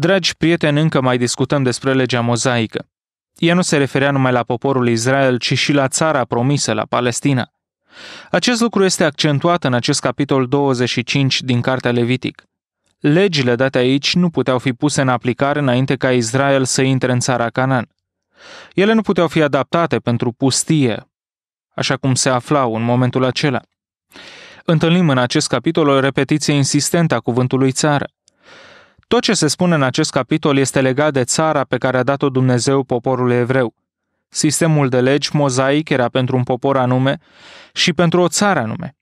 Dragi prieteni, încă mai discutăm despre legea mozaică. Ea nu se referea numai la poporul Israel, ci și la țara promisă, la Palestina. Acest lucru este accentuat în acest capitol 25 din Cartea Levitic. Legile date aici nu puteau fi puse în aplicare înainte ca Israel să intre în țara Canaan. Ele nu puteau fi adaptate pentru pustie, așa cum se aflau în momentul acela. Întâlnim în acest capitol o repetiție insistentă a cuvântului țară. Tot ce se spune în acest capitol este legat de țara pe care a dat-o Dumnezeu poporului evreu. Sistemul de legi mozaic era pentru un popor anume și pentru o țară anume.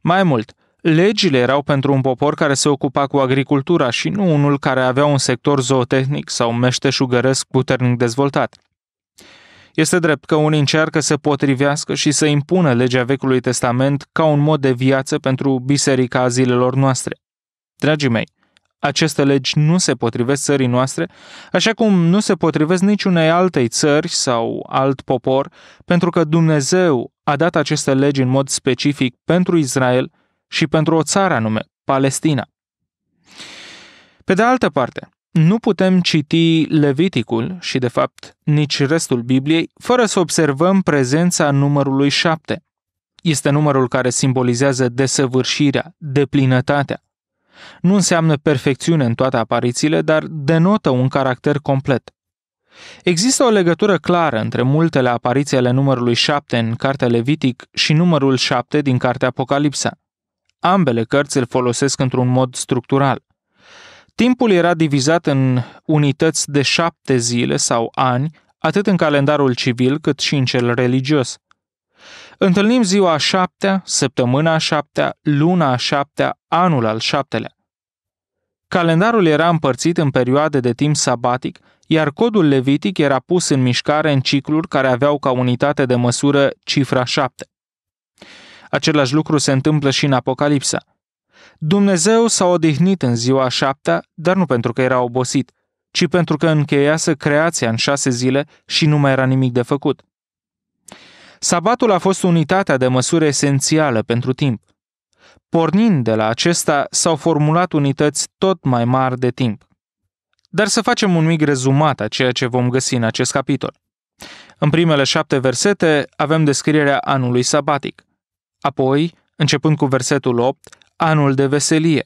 Mai mult, legile erau pentru un popor care se ocupa cu agricultura și nu unul care avea un sector zootehnic sau meșteșugăresc puternic dezvoltat. Este drept că unii încearcă să potrivească și să impună legea Vecului Testament ca un mod de viață pentru biserica zilelor noastre. Dragii mei, aceste legi nu se potrivesc țării noastre, așa cum nu se potrivesc niciunei altei țări sau alt popor, pentru că Dumnezeu a dat aceste legi în mod specific pentru Israel și pentru o țară anume, Palestina. Pe de altă parte, nu putem citi Leviticul și, de fapt, nici restul Bibliei fără să observăm prezența numărului șapte. Este numărul care simbolizează desăvârșirea, deplinătatea, nu înseamnă perfecțiune în toate aparițiile, dar denotă un caracter complet. Există o legătură clară între multele apariții ale numărului 7 în Cartea Levitic și numărul 7 din Cartea Apocalipsa. Ambele cărți îl folosesc într-un mod structural. Timpul era divizat în unități de șapte zile sau ani, atât în calendarul civil cât și în cel religios. Întâlnim ziua a șaptea, săptămâna a șaptea, luna a șaptea, anul al șaptelea. Calendarul era împărțit în perioade de timp sabatic, iar codul levitic era pus în mișcare în cicluri care aveau ca unitate de măsură cifra 7. Același lucru se întâmplă și în Apocalipsa. Dumnezeu s-a odihnit în ziua a șaptea, dar nu pentru că era obosit, ci pentru că încheiasă creația în șase zile și nu mai era nimic de făcut. Sabatul a fost unitatea de măsură esențială pentru timp. Pornind de la acesta, s-au formulat unități tot mai mari de timp. Dar să facem un mic rezumat a ceea ce vom găsi în acest capitol. În primele șapte versete avem descrierea anului sabatic. Apoi, începând cu versetul 8, anul de veselie.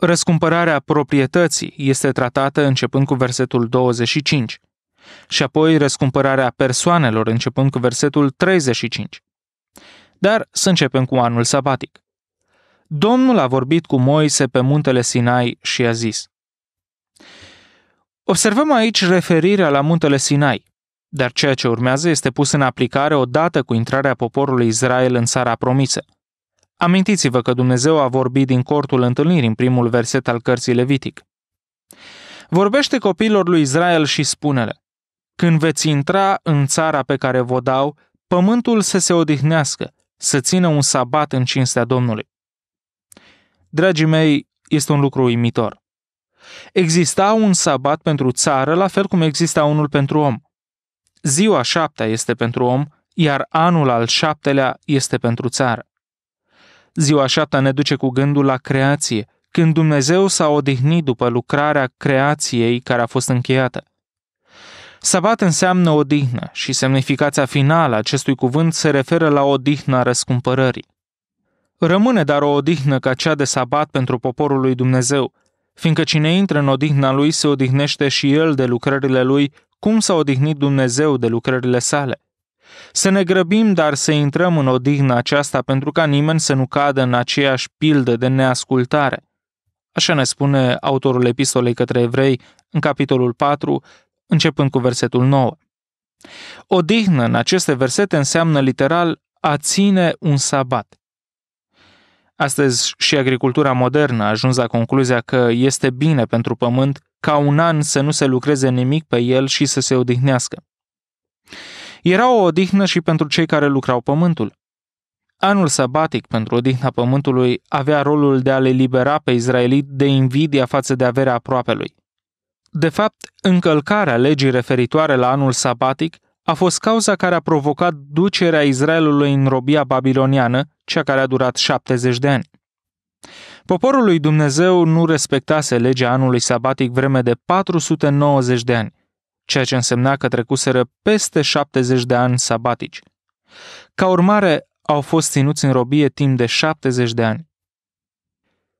Răscumpărarea proprietății este tratată începând cu versetul 25 și apoi răscumpărarea persoanelor începând cu versetul 35. Dar să începem cu anul sabatic. Domnul a vorbit cu Moise pe muntele Sinai și a zis. Observăm aici referirea la muntele Sinai, dar ceea ce urmează este pus în aplicare odată cu intrarea poporului Israel în țara promisă. Amintiți-vă că Dumnezeu a vorbit din cortul întâlnirii în primul verset al cărții Levitic. Vorbește copiilor lui Israel și spune-le, când veți intra în țara pe care vă dau, pământul să se odihnească, să țină un sabat în cinstea Domnului. Dragii mei, este un lucru uimitor. Exista un sabat pentru țară, la fel cum exista unul pentru om. Ziua șaptea este pentru om, iar anul al șaptelea este pentru țară. Ziua șaptea ne duce cu gândul la creație, când Dumnezeu s-a odihnit după lucrarea creației care a fost încheiată. Sabat înseamnă odihnă și semnificația finală a acestui cuvânt se referă la odihna răscumpărării. Rămâne dar o odihnă ca cea de sabat pentru poporul lui Dumnezeu, fiindcă cine intră în odihna lui se odihnește și el de lucrările lui, cum s-a odihnit Dumnezeu de lucrările sale. Să ne grăbim, dar să intrăm în odihna aceasta pentru ca nimeni să nu cadă în aceeași pildă de neascultare. Așa ne spune autorul epistolei către evrei în capitolul 4, începând cu versetul 9. Odihnă în aceste versete înseamnă literal a ține un sabat. Astăzi și agricultura modernă a ajuns la concluzia că este bine pentru pământ ca un an să nu se lucreze nimic pe el și să se odihnească. Era o odihnă și pentru cei care lucrau pământul. Anul sabatic pentru odihna pământului avea rolul de a le libera pe Israelit de invidia față de averea aproapelui. De fapt, încălcarea legii referitoare la anul sabatic a fost cauza care a provocat ducerea Israelului în robia babiloniană, cea care a durat 70 de ani. Poporul lui Dumnezeu nu respectase legea anului sabatic vreme de 490 de ani, ceea ce însemna că trecuseră peste 70 de ani sabatici. Ca urmare, au fost ținuți în robie timp de 70 de ani.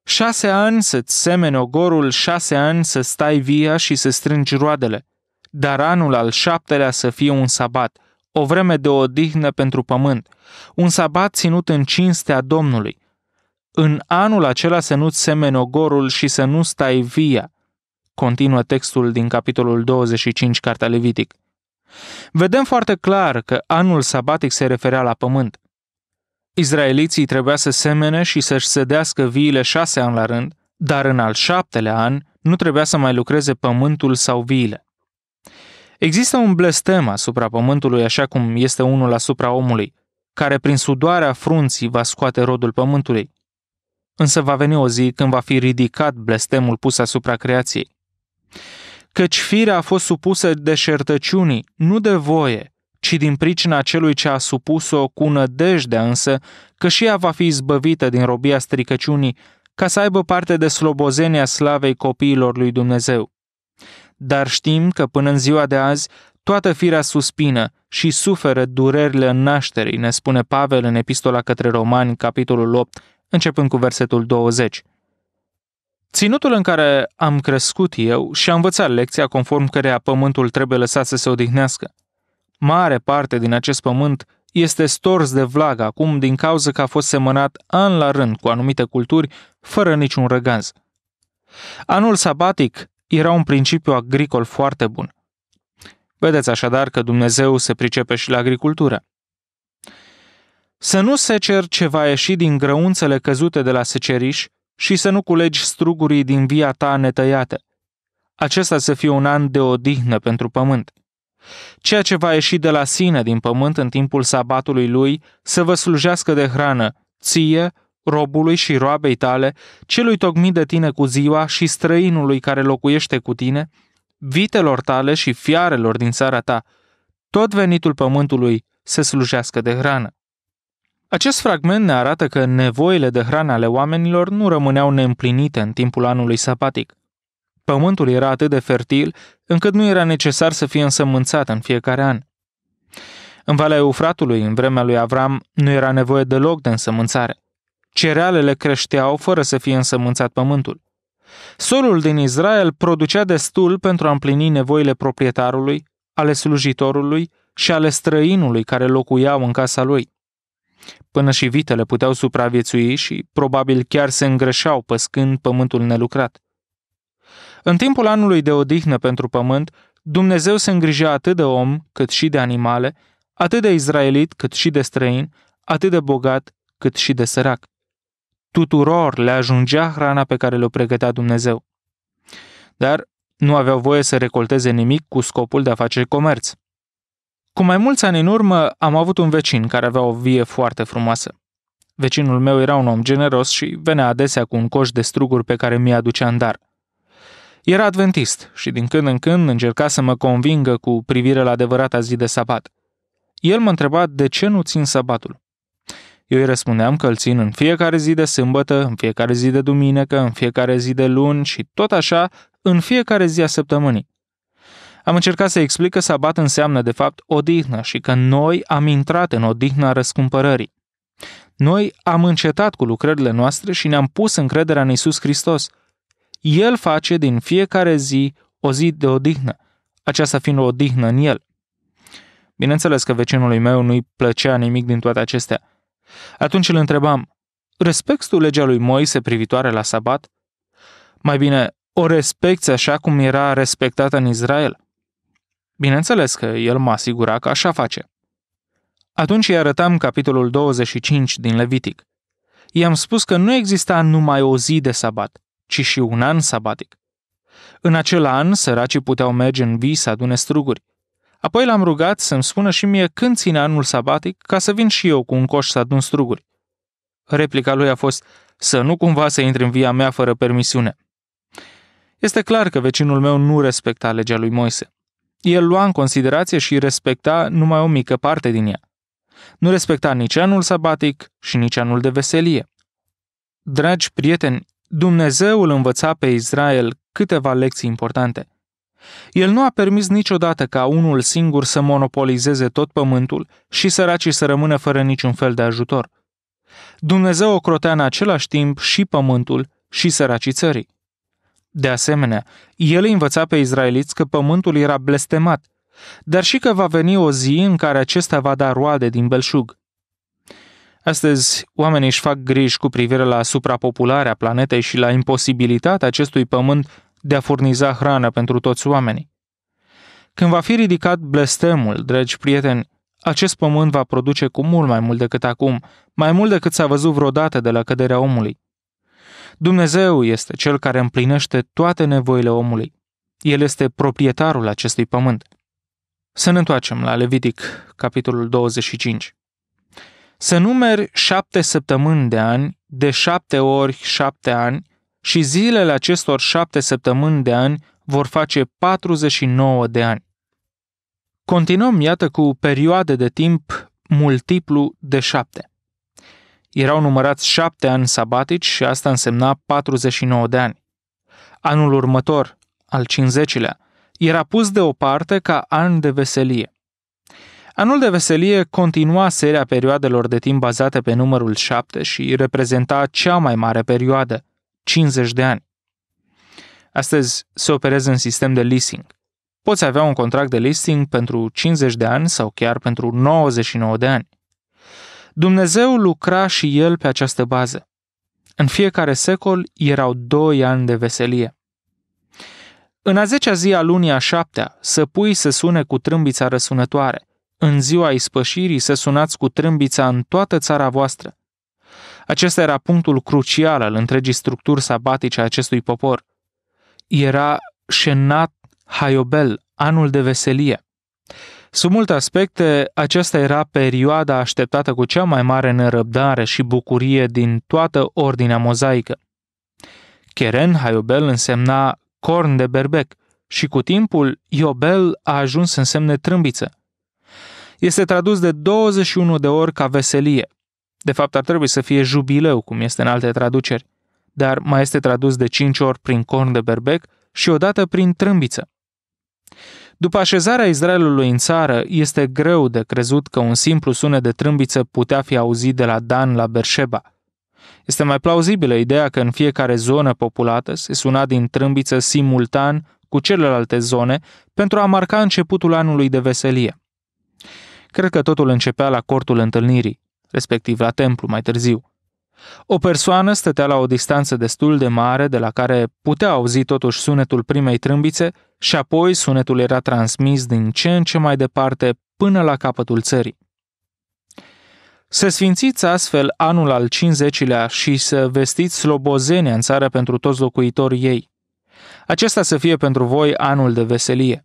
Șase ani să-ți semeni ogorul, șase ani să stai via și să strângi roadele, dar anul al șaptelea să fie un sabat, o vreme de odihnă pentru pământ, un sabat ținut în cinstea Domnului. În anul acela să nu-ți semeni ogorul și să nu stai via, continuă textul din capitolul 25, Cartea Levitic. Vedem foarte clar că anul sabatic se referea la pământ. Izraeliții trebuia să semene și să-și sădească viile șase ani la rând, dar în al șaptelea an nu trebuia să mai lucreze pământul sau viile. Există un blestem asupra pământului așa cum este unul asupra omului, care prin sudoarea frunții va scoate rodul pământului. Însă va veni o zi când va fi ridicat blestemul pus asupra creației. Căci firea a fost supusă deșertăciunii, nu de voie, ci din pricina celui ce a supus-o cu nădejdea însă că și ea va fi izbăvită din robia stricăciunii ca să aibă parte de slobozenia slavei copiilor lui Dumnezeu. Dar știm că până în ziua de azi toată firea suspină și suferă durerile nașterii, ne spune Pavel în epistola către Romani, capitolul 8, începând cu versetul 20. Ținutul în care am crescut eu și am învățat lecția conform căreia pământul trebuie lăsat să se odihnească. Mare parte din acest pământ este stors de vlag acum din cauza că a fost semănat an la rând cu anumite culturi fără niciun răganz. Anul sabatic era un principiu agricol foarte bun. Vedeți așadar că Dumnezeu se pricepe și la agricultură. Să nu secer ce va ieși din grăunțele căzute de la seceriș și să nu culegi strugurii din via ta netăiată. Acesta să fie un an de odihnă pentru pământ. Ceea ce va ieși de la sine din pământ în timpul sabatului lui să vă slujească de hrană, ție, robului și roabei tale, celui tocmit de tine cu ziua și străinului care locuiește cu tine, vitelor tale și fiarelor din țara ta. Tot venitul pământului se slujească de hrană. Acest fragment ne arată că nevoile de hrană ale oamenilor nu rămâneau neîmplinite în timpul anului sabatic. Pământul era atât de fertil încât nu era necesar să fie însămânțat în fiecare an. În Valea Eufratului, în vremea lui Avram, nu era nevoie deloc de însămânțare. Cerealele creșteau fără să fie însămânțat pământul. Solul din Israel producea destul pentru a împlini nevoile proprietarului, ale slujitorului și ale străinului care locuiau în casa lui. Până și vitele puteau supraviețui și probabil chiar se îngrășeau păscând pământul nelucrat. În timpul anului de odihnă pentru pământ, Dumnezeu se îngrijea atât de om cât și de animale, atât de izraelit cât și de străin, atât de bogat cât și de sărac. Tuturor le ajungea hrana pe care le-o pregătea Dumnezeu. Dar nu aveau voie să recolteze nimic cu scopul de a face comerț. Cu mai mulți ani în urmă am avut un vecin care avea o vie foarte frumoasă. Vecinul meu era un om generos și venea adesea cu un coș de struguri pe care mi-a aducea în dar – era adventist și din când în când încerca să mă convingă cu privire la adevărata zi de sabat. El mă întreba de ce nu țin sabatul. Eu îi răspundeam că îl țin în fiecare zi de sâmbătă, în fiecare zi de duminică, în fiecare zi de luni și tot așa în fiecare zi a săptămânii. Am încercat să explic că sabat înseamnă de fapt odihnă și că noi am intrat în odihna răscumpărării. Noi am încetat cu lucrările noastre și ne-am pus încrederea în Isus Hristos – el face din fiecare zi o zi de odihnă, aceasta fiind o odihnă în el. Bineînțeles că vecinului meu nu-i plăcea nimic din toate acestea. Atunci îl întrebam, respecti tu legea lui Moise privitoare la sabat? Mai bine, o respecti așa cum era respectată în Israel? Bineînțeles că el mă asigura că așa face. Atunci îi arătam capitolul 25 din Levitic. I-am spus că nu exista numai o zi de sabat, ci și un an sabatic. În acel an, săracii puteau merge în vii să adune struguri. Apoi l-am rugat să-mi spună și mie când ține anul sabatic ca să vin și eu cu un coș să adun struguri. Replica lui a fost să nu cumva să intri în via mea fără permisiune. Este clar că vecinul meu nu respecta legea lui Moise. El lua în considerație și respecta numai o mică parte din ea. Nu respecta nici anul sabatic și nici anul de veselie. Dragi prieteni, Dumnezeu îl învăța pe Israel câteva lecții importante. El nu a permis niciodată ca unul singur să monopolizeze tot pământul și săracii să rămână fără niciun fel de ajutor. Dumnezeu ocrotea în același timp și pământul și săracii țării. De asemenea, el învăța pe izraeliți că pământul era blestemat, dar și că va veni o zi în care acesta va da roade din belșug. Astăzi, oamenii își fac griji cu privire la suprapopularea planetei și la imposibilitatea acestui pământ de a furniza hrană pentru toți oamenii. Când va fi ridicat blestemul, dragi prieteni, acest pământ va produce cu mult mai mult decât acum, mai mult decât s-a văzut vreodată de la căderea omului. Dumnezeu este cel care împlinește toate nevoile omului. El este proprietarul acestui pământ. Să ne întoarcem la Levitic, capitolul 25. Să numeri șapte săptămâni de ani, de șapte ori șapte ani, și zilele acestor șapte săptămâni de ani vor face 49 de ani. Continuăm, iată, cu perioade de timp multiplu de șapte. Erau numărați șapte ani sabatici și asta însemna 49 de ani. Anul următor, al 50-lea, era pus deoparte ca an de veselie. Anul de veselie continua seria perioadelor de timp bazate pe numărul 7 și reprezenta cea mai mare perioadă, 50 de ani. Astăzi se operează în sistem de leasing. Poți avea un contract de leasing pentru 50 de ani sau chiar pentru 99 de ani. Dumnezeu lucra și el pe această bază. În fiecare secol erau doi ani de veselie. În a zecea zi a lunii a șaptea, săpui se sune cu trâmbița răsunătoare – în ziua ispășirii să sunați cu trâmbița în toată țara voastră. Acesta era punctul crucial al întregii structuri sabatice a acestui popor. Era Shenat Hayobel, anul de veselie. Sub multe aspecte, aceasta era perioada așteptată cu cea mai mare nerăbdare și bucurie din toată ordinea mozaică. Keren Hayobel însemna corn de berbec și cu timpul Iobel a ajuns să însemne trâmbiță este tradus de 21 de ori ca veselie. De fapt, ar trebui să fie jubileu, cum este în alte traduceri, dar mai este tradus de 5 ori prin corn de berbec și odată prin trâmbiță. După așezarea Israelului în țară, este greu de crezut că un simplu sunet de trâmbiță putea fi auzit de la Dan la Berșeba. Este mai plauzibilă ideea că în fiecare zonă populată se suna din trâmbiță simultan cu celelalte zone pentru a marca începutul anului de veselie. Cred că totul începea la cortul întâlnirii, respectiv la templu mai târziu. O persoană stătea la o distanță destul de mare de la care putea auzi totuși sunetul primei trâmbițe și apoi sunetul era transmis din ce în ce mai departe până la capătul țării. Să sfințiți astfel anul al 50-lea și să vestiți slobozenia în țară pentru toți locuitorii ei. Acesta să fie pentru voi anul de veselie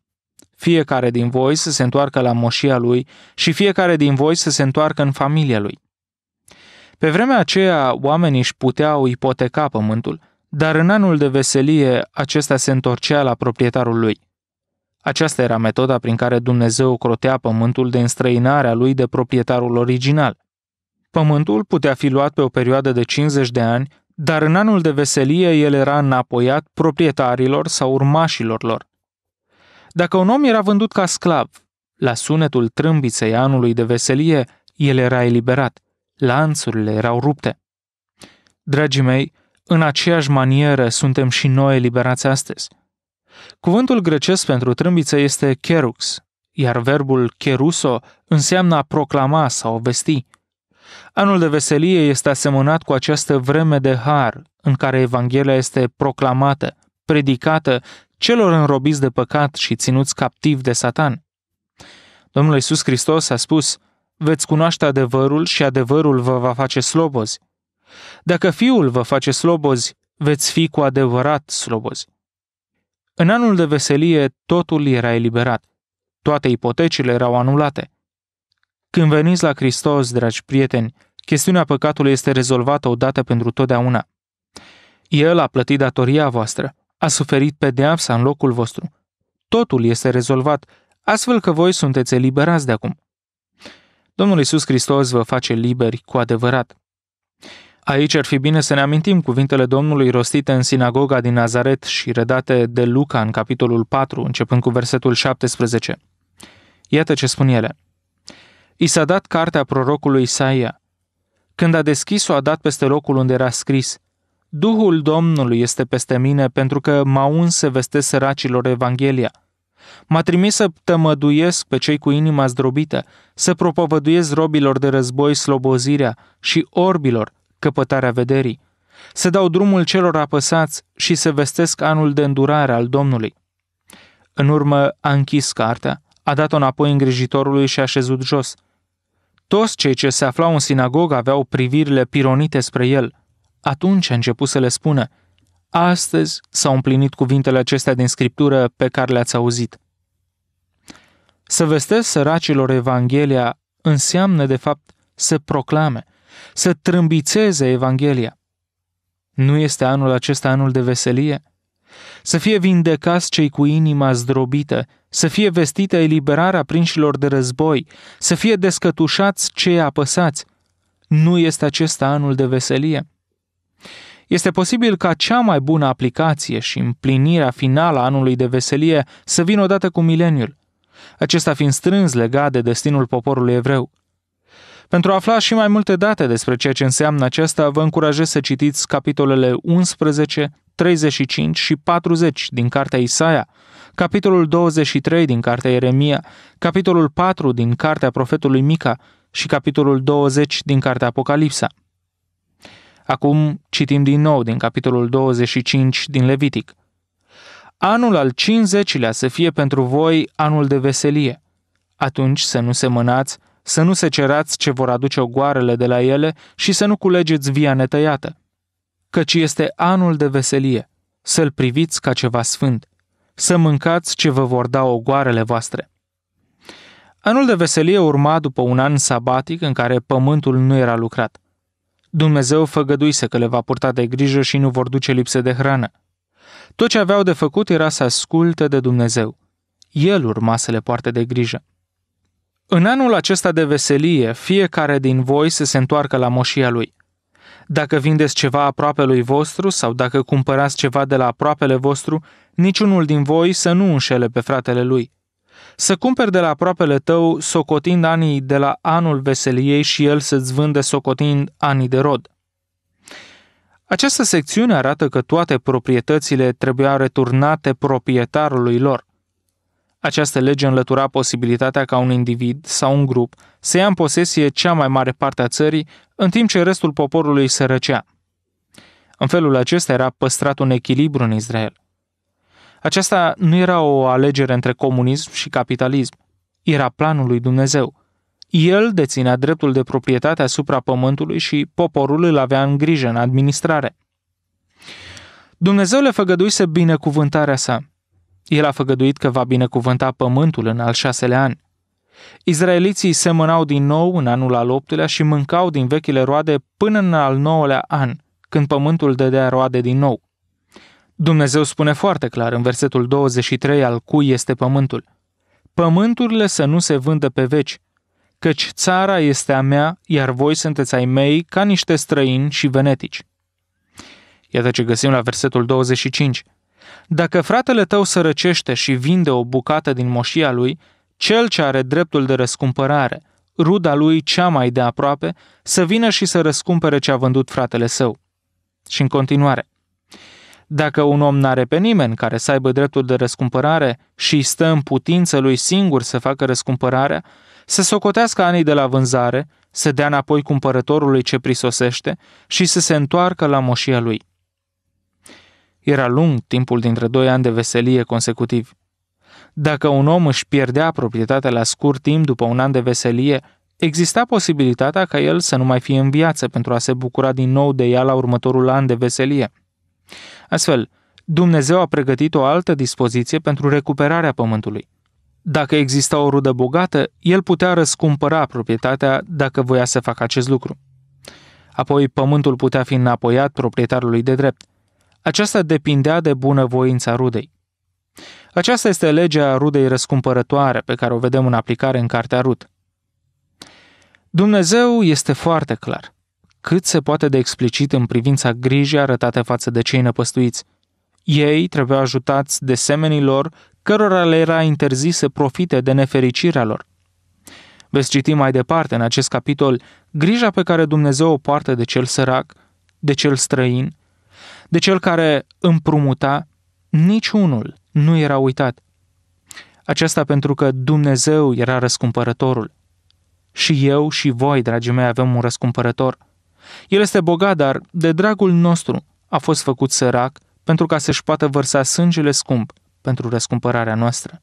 fiecare din voi să se întoarcă la moșia lui și fiecare din voi să se întoarcă în familia lui. Pe vremea aceea, oamenii își puteau ipoteca pământul, dar în anul de veselie acesta se întorcea la proprietarul lui. Aceasta era metoda prin care Dumnezeu crotea pământul de înstrăinarea lui de proprietarul original. Pământul putea fi luat pe o perioadă de 50 de ani, dar în anul de veselie el era înapoiat proprietarilor sau urmașilor lor. Dacă un om era vândut ca sclav, la sunetul trâmbiței anului de veselie, el era eliberat, lanțurile erau rupte. Dragii mei, în aceeași manieră suntem și noi eliberați astăzi. Cuvântul grecesc pentru trâmbiță este kerux, iar verbul cheruso înseamnă a proclama sau a vesti. Anul de veselie este asemănat cu această vreme de har în care Evanghelia este proclamată, predicată celor înrobiți de păcat și ținuți captivi de satan. Domnul Iisus Hristos a spus, veți cunoaște adevărul și adevărul vă va face slobozi. Dacă Fiul vă face slobozi, veți fi cu adevărat slobozi. În anul de veselie, totul era eliberat. Toate ipotecile erau anulate. Când veniți la Hristos, dragi prieteni, chestiunea păcatului este rezolvată odată pentru totdeauna. El a plătit datoria voastră, a suferit pedeapsa în locul vostru. Totul este rezolvat, astfel că voi sunteți eliberați de acum. Domnul Isus Hristos vă face liberi cu adevărat. Aici ar fi bine să ne amintim cuvintele Domnului rostite în sinagoga din Nazaret și redate de Luca în capitolul 4, începând cu versetul 17. Iată ce spun ele. I s-a dat cartea prorocului Isaia. Când a deschis-o, a dat peste locul unde era scris – Duhul Domnului este peste mine pentru că m-a uns să vestesc săracilor Evanghelia. M-a trimis să tămăduiesc pe cei cu inima zdrobită, să propovăduiesc robilor de război slobozirea și orbilor căpătarea vederii, să dau drumul celor apăsați și să vestesc anul de îndurare al Domnului. În urmă a închis cartea, a dat-o înapoi îngrijitorului și a șezut jos. Toți cei ce se aflau în sinagogă aveau privirile pironite spre el – atunci a început să le spună, astăzi s-au împlinit cuvintele acestea din scriptură pe care le-ați auzit. Să vestesc săracilor Evanghelia înseamnă, de fapt, să proclame, să trâmbițeze Evanghelia. Nu este anul acesta anul de veselie? Să fie vindecați cei cu inima zdrobită, să fie vestită eliberarea prinșilor de război, să fie descătușați cei apăsați. Nu este acesta anul de veselie? Este posibil ca cea mai bună aplicație și împlinirea finală a anului de veselie să vină odată cu mileniul, acesta fiind strâns legat de destinul poporului evreu. Pentru a afla și mai multe date despre ceea ce înseamnă aceasta, vă încurajez să citiți capitolele 11, 35 și 40 din Cartea Isaia, capitolul 23 din Cartea Ieremia, capitolul 4 din Cartea Profetului Mica și capitolul 20 din Cartea Apocalipsa. Acum citim din nou din capitolul 25 din Levitic. Anul al 50-lea să fie pentru voi anul de veselie. Atunci să nu semănați, să nu se cerați ce vor aduce ogoarele de la ele și să nu culegeți via netăiată. Căci este anul de veselie, să-l priviți ca ceva sfânt, să mâncați ce vă vor da ogoarele voastre. Anul de veselie urma după un an sabatic în care pământul nu era lucrat – Dumnezeu făgăduise că le va purta de grijă și nu vor duce lipsă de hrană. Tot ce aveau de făcut era să asculte de Dumnezeu. El urma să le poarte de grijă. În anul acesta de veselie, fiecare din voi să se întoarcă la moșia lui. Dacă vindeți ceva lui vostru sau dacă cumpărați ceva de la aproapele vostru, niciunul din voi să nu înșele pe fratele lui – să cumperi de la aproapele tău socotind anii de la anul veseliei și el să-ți vândă socotind anii de rod. Această secțiune arată că toate proprietățile trebuiau returnate proprietarului lor. Această lege înlătura posibilitatea ca un individ sau un grup să ia în posesie cea mai mare parte a țării, în timp ce restul poporului sărăcea. În felul acesta era păstrat un echilibru în Israel – aceasta nu era o alegere între comunism și capitalism. Era planul lui Dumnezeu. El deținea dreptul de proprietate asupra pământului și poporul îl avea în grijă în administrare. Dumnezeu le făgăduise binecuvântarea sa. El a făgăduit că va binecuvânta pământul în al șaselea an. Izraeliții semănau din nou în anul al optulea și mâncau din vechile roade până în al nouălea an, când pământul dădea roade din nou. Dumnezeu spune foarte clar în versetul 23 al cui este pământul. Pământurile să nu se vândă pe veci, căci țara este a mea, iar voi sunteți ai mei ca niște străini și venetici. Iată ce găsim la versetul 25. Dacă fratele tău sărăcește și vinde o bucată din moșia lui, cel ce are dreptul de răscumpărare, ruda lui cea mai de aproape, să vină și să răscumpere ce a vândut fratele său. Și în continuare – dacă un om n-are pe nimeni care să aibă dreptul de răscumpărare și stă în putință lui singur să facă răscumpărarea, să socotească anii de la vânzare, să dea înapoi cumpărătorului ce prisosește și să se întoarcă la moșia lui. Era lung timpul dintre doi ani de veselie consecutiv. Dacă un om își pierdea proprietatea la scurt timp după un an de veselie, exista posibilitatea ca el să nu mai fie în viață pentru a se bucura din nou de ea la următorul an de veselie. Astfel, Dumnezeu a pregătit o altă dispoziție pentru recuperarea pământului. Dacă exista o rudă bogată, el putea răscumpăra proprietatea dacă voia să facă acest lucru. Apoi, pământul putea fi înapoiat proprietarului de drept. Aceasta depindea de bunăvoința rudei. Aceasta este legea rudei răscumpărătoare pe care o vedem în aplicare în Cartea Rut. Dumnezeu este foarte clar cât se poate de explicit în privința grijii arătate față de cei năpăstuiți. Ei trebuiau ajutați de semenii lor, cărora le era interzis să profite de nefericirea lor. Veți citi mai departe în acest capitol grija pe care Dumnezeu o poartă de cel sărac, de cel străin, de cel care împrumuta, niciunul nu era uitat. Aceasta pentru că Dumnezeu era răscumpărătorul. Și eu și voi, dragii mei, avem un răscumpărător – el este bogat, dar de dragul nostru a fost făcut sărac pentru ca să-și poată vărsa sângele scump pentru răscumpărarea noastră.